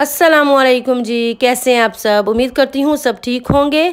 असलकुम जी कैसे हैं आप सब उम्मीद करती हूँ सब ठीक होंगे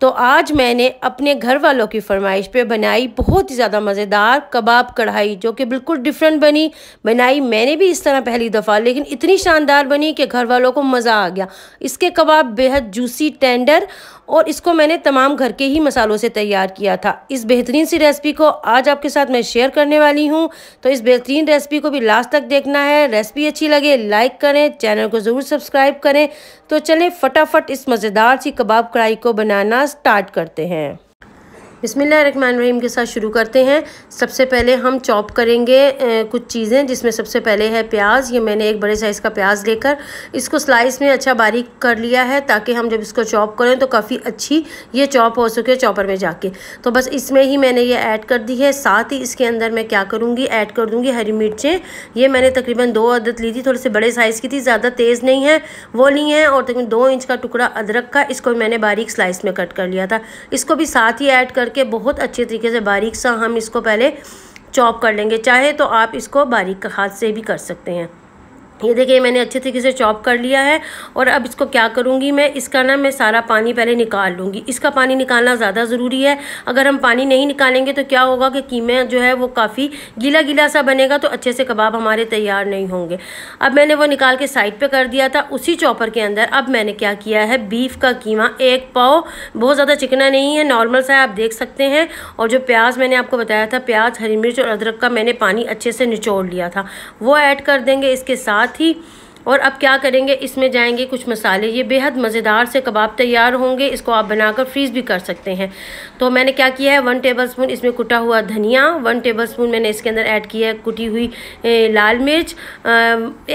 तो आज मैंने अपने घर वालों की फरमाइश पे बनाई बहुत ही ज़्यादा मज़ेदार कबाब कढ़ाई जो कि बिल्कुल डिफरेंट बनी बनाई मैंने भी इस तरह पहली दफ़ा लेकिन इतनी शानदार बनी कि घर वालों को मज़ा आ गया इसके कबाब बेहद जूसी टेंडर और इसको मैंने तमाम घर के ही मसालों से तैयार किया था इस बेहतरीन सी रेसिपी को आज आपके साथ मैं शेयर करने वाली हूँ तो इस बेहतरीन रेसिपी को भी लास्ट तक देखना है रेसिपी अच्छी लगे लाइक करें चैनल को ज़रूर सब्सक्राइब करें तो चलें फटाफट इस मज़ेदार सी कबाब कढ़ाई को बनाना स्टार्ट करते हैं बिसमीम के साथ शुरू करते हैं सबसे पहले हम चॉप करेंगे कुछ चीज़ें जिसमें सबसे पहले है प्याज ये मैंने एक बड़े साइज़ का प्याज लेकर इसको स्लाइस में अच्छा बारीक कर लिया है ताकि हम जब इसको चॉप करें तो काफ़ी अच्छी ये चॉप हो सके चॉपर में जाके तो बस इसमें ही मैंने ये ऐड कर दी है साथ ही इसके अंदर मैं क्या करूँगी ऐड कर दूँगी हरी मिर्चें ये मैंने तकरीबन दो अदद ली थी थोड़े से बड़े साइज़ की थी ज़्यादा तेज़ नहीं है वो ली हैं और तकरीबन दो इंच का टुकड़ा अदरक का इसको मैंने बारीक स्लाइस में कट कर लिया था इसको भी साथ ही ऐड कर करके बहुत अच्छे तरीके से बारीक सा हम इसको पहले चॉप कर लेंगे चाहे तो आप इसको बारीक हाथ से भी कर सकते हैं ये देखिए मैंने अच्छे तरीके से चॉप कर लिया है और अब इसको क्या करूँगी मैं इसका ना मैं सारा पानी पहले निकाल लूँगी इसका पानी निकालना ज़्यादा ज़रूरी है अगर हम पानी नहीं निकालेंगे तो क्या होगा कि कीमे जो है वो काफ़ी गीला गीला सा बनेगा तो अच्छे से कबाब हमारे तैयार नहीं होंगे अब मैंने वो निकाल के साइड पर कर दिया था उसी चॉपर के अंदर अब मैंने क्या किया है बीफ का कीमा एक पाव बहुत ज़्यादा चिकना नहीं है नॉर्मल सा आप देख सकते हैं और जो प्याज मैंने आपको बताया था प्याज हरी मिर्च और अदरक का मैंने पानी अच्छे से निचोड़ लिया था वो ऐड कर देंगे इसके साथ बात थी और अब क्या करेंगे इसमें जाएंगे कुछ मसाले ये बेहद मज़ेदार से कबाब तैयार होंगे इसको आप बनाकर फ्रीज़ भी कर सकते हैं तो मैंने क्या किया है वन टेबल स्पून इसमें कुटा हुआ धनिया वन टेबल स्पून मैंने इसके अंदर ऐड किया है कुटी हुई लाल मिर्च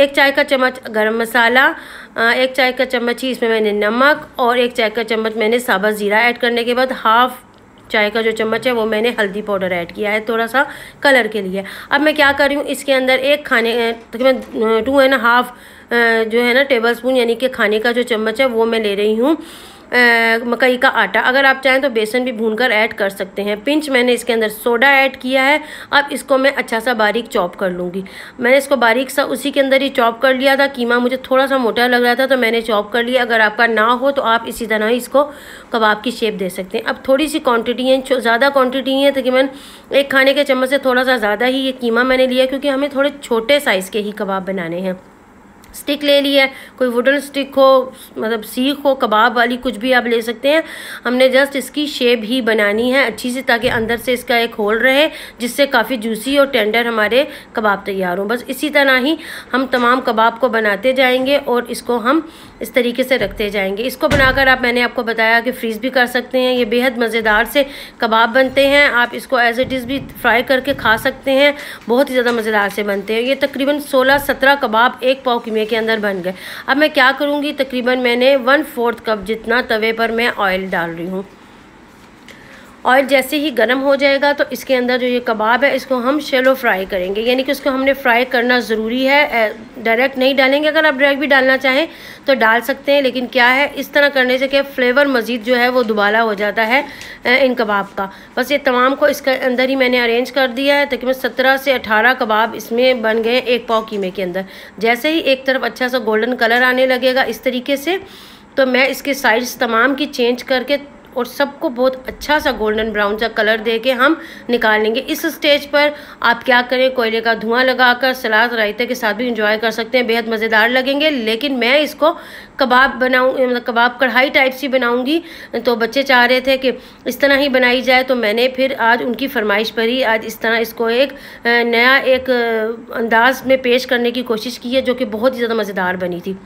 एक चाय का चम्मच गरम मसाला एक चाय का चम्मच ही इसमें मैंने नमक और एक चाय का चम्मच मैंने साबा ज़ीरा ऐड करने के बाद हाफ़ चाय का जो चम्मच है वो मैंने हल्दी पाउडर ऐड किया है थोड़ा सा कलर के लिए अब मैं क्या कर रही हूँ इसके अंदर एक खाने तकरीबन टू एंड हाफ जो है ना टेबल स्पून यानी कि खाने का जो चम्मच है वो मैं ले रही हूँ मकई का आटा अगर आप चाहें तो बेसन भी भून कर ऐड कर सकते हैं पिंच मैंने इसके अंदर सोडा ऐड किया है अब इसको मैं अच्छा सा बारीक चॉप कर लूँगी मैंने इसको बारीक सा उसी के अंदर ही चॉप कर लिया था कीमा मुझे थोड़ा सा मोटा लग रहा था तो मैंने चॉप कर लिया अगर आपका ना हो तो आप इसी तरह ही इसको कबाब की शेप दे सकते हैं अब थोड़ी सी क्वान्टिटी है ज़्यादा क्वान्टिटी है तकरीबन एक खाने के चम्मच से थोड़ा सा ज़्यादा ही ये कीमा मैंने लिया क्योंकि हमें थोड़े छोटे साइज़ के ही कबाब बनाने हैं स्टिक ले ली है कोई वुडन स्टिक हो मतलब सीख हो कबाब वाली कुछ भी आप ले सकते हैं हमने जस्ट इसकी शेप ही बनानी है अच्छी सी ताकि अंदर से इसका एक होल रहे जिससे काफ़ी जूसी और टेंडर हमारे कबाब तैयार हों बस इसी तरह ही हम तमाम कबाब को बनाते जाएंगे और इसको हम इस तरीके से रखते जाएंगे इसको बनाकर आप मैंने आपको बताया कि फ्रीज़ भी कर सकते हैं ये बेहद मज़ेदार से कबाब बनते हैं आप इसको एज इट इज़ भी फ्राई करके खा सकते हैं बहुत ही ज़्यादा मज़ेदार से बनते हैं ये तकरीबन सोलह सत्रह कबाब एक पाव की कुएँ के अंदर बन गए अब मैं क्या करूँगी तकरीबन मैंने वन फोर्थ कप जितना तवे पर मैं ऑयल डाल रही हूँ ऑयल जैसे ही गर्म हो जाएगा तो इसके अंदर जो ये कबाब है इसको हम शेलो फ्राई करेंगे यानी कि उसको हमने फ्राई करना ज़रूरी है डायरेक्ट नहीं डालेंगे अगर आप डायरेक्ट भी डालना चाहें तो डाल सकते हैं लेकिन क्या है इस तरह करने से क्या फ्लेवर मज़ीद जो है वो दुबाला हो जाता है इन कबाब का बस ये तमाम को इसके अंदर ही मैंने अरेंज कर दिया है तकरीबन सत्रह से अठारह कबाब इसमें बन गए एक पाव कीमे के अंदर जैसे ही एक तरफ अच्छा सा गोल्डन कलर आने लगेगा इस तरीके से तो मैं इसके साइज़ तमाम की चेंज करके और सबको बहुत अच्छा सा गोल्डन ब्राउन सा कलर दे के हम लेंगे इस स्टेज पर आप क्या करें कोयले का धुआं लगाकर सलाद रायते के साथ भी इंजॉय कर सकते हैं बेहद मज़ेदार लगेंगे लेकिन मैं इसको कबाब बनाऊँ मतलब कबाब कढ़ाई टाइप सी बनाऊँगी तो बच्चे चाह रहे थे कि इस तरह ही बनाई जाए तो मैंने फिर आज उनकी फरमाइश पर ही आज इस तरह इसको एक नया एक अंदाज में पेश करने की कोशिश की है जो कि बहुत ही ज़्यादा मज़ेदार बनी थी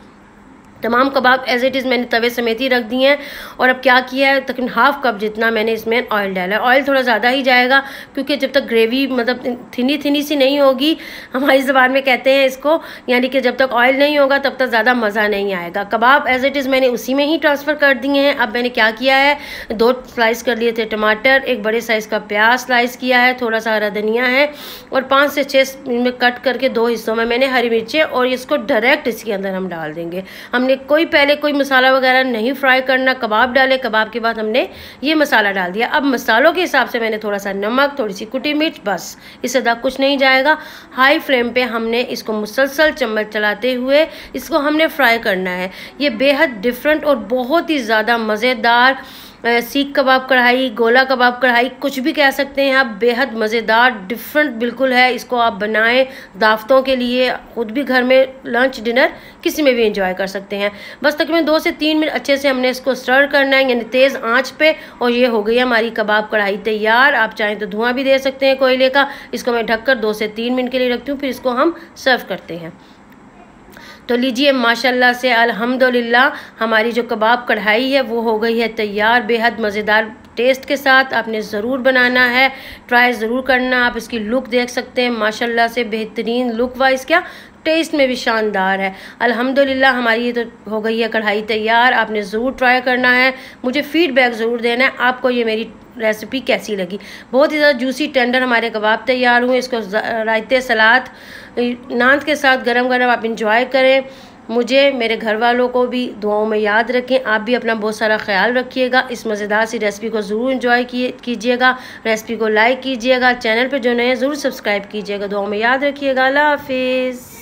तमाम कबाब एज इट इज़ मैंने तवे समेत ही रख दिए हैं और अब क्या किया है तकरीबन हाफ कप जितना मैंने इसमें ऑयल डाला है ऑयल थोड़ा ज़्यादा ही जाएगा क्योंकि जब तक ग्रेवी मतलब थिनी थिनी सी नहीं होगी हमारी ज़बान में कहते हैं इसको यानी कि जब तक ऑयल नहीं होगा तब तक ज़्यादा मज़ा नहीं आएगा कबाब एज इट इज़ मैंने उसी में ही ट्रांसफ़र कर दिए हैं अब मैंने क्या किया है दो स्लाइस कर लिए थे टमाटर एक बड़े साइज़ का प्याज स्लाइस किया है थोड़ा सा हरा धनिया है और पाँच से छः में कट करके दो हिस्सों में मैंने हरी मिर्चें और इसको डायरेक्ट इसके अंदर हम डाल देंगे हमने आगे कोई पहले कोई मसाला वगैरह नहीं फ्राई करना कबाब डाले कबाब के बाद हमने ये मसाला डाल दिया अब मसालों के हिसाब से मैंने थोड़ा सा नमक थोड़ी सी कुटी मिर्च बस इससे तक कुछ नहीं जाएगा हाई फ्लेम पे हमने इसको मुसलसल चम्मच चलाते हुए इसको हमने फ्राई करना है ये बेहद डिफरेंट और बहुत ही ज़्यादा मज़ेदार सीख कबाब कढ़ाई गोला कबाब कढ़ाई कुछ भी कह सकते हैं आप बेहद मज़ेदार डिफरेंट बिल्कुल है इसको आप बनाएं दावतों के लिए खुद भी घर में लंच डिनर किसी में भी इंजॉय कर सकते हैं बस तकरीबन दो से तीन मिनट अच्छे से हमने इसको स्टर करना है यानी तेज़ आँच पर और ये हो गई हमारी कबाब कढ़ाई तैयार आप चाहें तो धुआं भी दे सकते हैं कोयले का इसको मैं ढककर दो से तीन मिनट के लिए रखती हूँ फिर इसको हम सर्व करते हैं तो लीजिए माशाल्लाह से अल्हम्दुलिल्लाह हमारी जो कबाब कढ़ाई है वो हो गई है तैयार बेहद मज़ेदार टेस्ट के साथ आपने ज़रूर बनाना है ट्राई ज़रूर करना आप इसकी लुक देख सकते हैं माशाल्लाह से बेहतरीन लुक वाइज क्या टेस्ट में भी शानदार है अल्हम्दुलिल्लाह हमारी ये तो हो गई है कढ़ाई तैयार आपने ज़रूर ट्राई करना है मुझे फ़ीडबैक ज़रूर देना है आपको ये मेरी रेसिपी कैसी लगी बहुत ही ज़्यादा जूसी टेंडर हमारे कबाब तैयार हुए इसको रायते सलाद नान के साथ गर्म गर्म आप इंजॉय करें मुझे मेरे घर वालों को भी दुआओं में याद रखें आप भी अपना बहुत सारा ख्याल रखिएगा इस मज़ेदार सी रेसिपी को ज़रूर इन्जॉय कीजिएगा रेसिपी को लाइक कीजिएगा चैनल पर जो नए ज़रूर सब्सक्राइब कीजिएगा दुआओं में याद रखिएगा अल्लाह हाफिज़